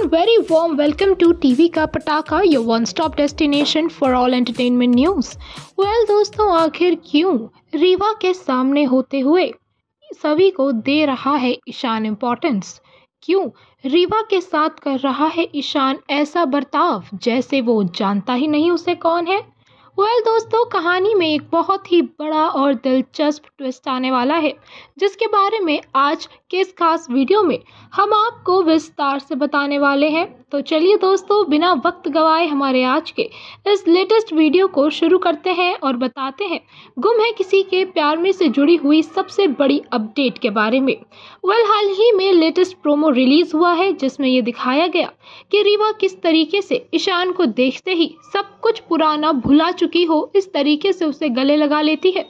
And very warm welcome to TV का पटाखा your one stop destination for all entertainment news. Well दोस्तों आखिर क्यों रीवा के सामने होते हुए सभी को दे रहा है ईशान इम्पोर्टेंस क्यों रीवा के साथ कर रहा है ईशान ऐसा बर्ताव जैसे वो जानता ही नहीं उसे कौन है वेल well, दोस्तों कहानी में एक बहुत ही बड़ा और दिलचस्प ट्विस्ट आने वाला है जिसके बारे में आज के इस खास वीडियो में हम आपको विस्तार से बताने वाले हैं तो चलिए दोस्तों बिना वक्त गवाए हमारे आज के इस लेटेस्ट वीडियो को शुरू करते हैं और बताते हैं गुम है किसी के प्यार में से जुड़ी हुई सबसे बड़ी अपडेट के बारे में वेल well, हाल ही में लेटेस्ट प्रोमो रिलीज हुआ है जिसमें ये दिखाया गया कि रीवा किस तरीके से ईशान को देखते ही सब कुछ पुराना भुला चुकी हो इस तरीके से उसे गले लगा लेती है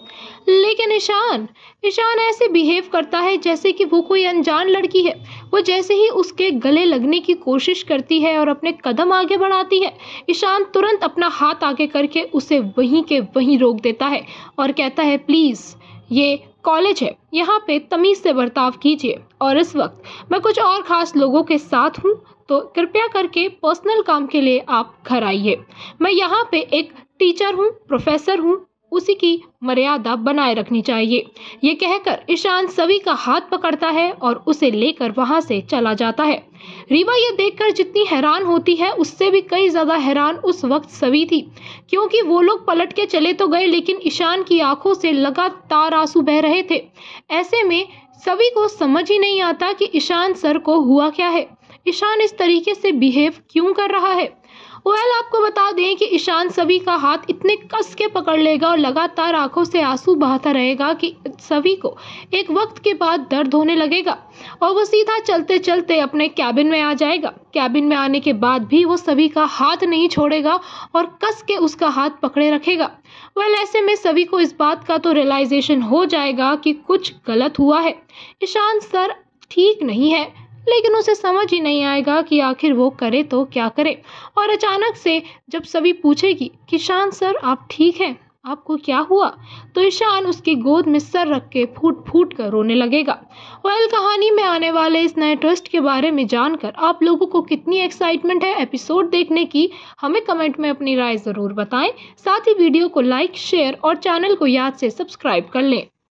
लेकिन ईशान ईशान ऐसे बिहेव करता है जैसे कि वो कोई अनजान लड़की है वो जैसे ही उसके गले लगने की कोशिश करती है और अपने कदम आगे बढ़ाती है ईशान तुरंत अपना हाथ आगे करके उसे वहीं के वहीं रोक देता है और कहता है प्लीज़ ये कॉलेज है यहाँ पे तमीज़ से बर्ताव कीजिए और इस वक्त मैं कुछ और ख़ास लोगों के साथ हूँ तो कृपया करके पर्सनल काम के लिए आप घर आइए मैं यहाँ पे एक टीचर हूँ प्रोफेसर हूँ उसी की मर्यादा बनाए रखनी चाहिए ये कहकर ईशान सभी का हाथ पकड़ता है और उसे लेकर वहां से चला जाता है रीवा ये देखकर जितनी हैरान होती है उससे भी कई ज़्यादा हैरान उस वक्त सभी थी क्योंकि वो लोग पलट के चले तो गए लेकिन ईशान की आंखों से लगातार आंसू बह रहे थे ऐसे में सभी को समझ ही नहीं आता कि ईशान सर को हुआ क्या है ईशान इस तरीके से बिहेव क्यों कर रहा है वेल आपको बता दें कि ईशान सभी का हाथ इतने कस के पकड़ लेगा और लगातार आंखों से आंसू बहाता रहेगा कि सभी को एक वक्त के बाद दर्द होने लगेगा और वो सीधा चलते चलते अपने कैबिन में आ जाएगा कैबिन में आने के बाद भी वो सभी का हाथ नहीं छोड़ेगा और कस के उसका हाथ पकड़े रखेगा वेल ऐसे में सभी को इस बात का तो रियलाइजेशन हो जाएगा कि कुछ गलत हुआ है ईशान सर ठीक नहीं है लेकिन उसे समझ ही नहीं आएगा कि आखिर वो करे तो क्या करे और अचानक से जब सभी पूछेगी कि शान सर आप ठीक हैं आपको क्या हुआ तो ईशान उसकी गोद में सर रख के फूट फूट कर रोने लगेगा वेल कहानी में आने वाले इस नए ट्रस्ट के बारे में जानकर आप लोगों को कितनी एक्साइटमेंट है एपिसोड देखने की हमें कमेंट में अपनी राय ज़रूर बताएं साथ ही वीडियो को लाइक शेयर और चैनल को याद से सब्सक्राइब कर लें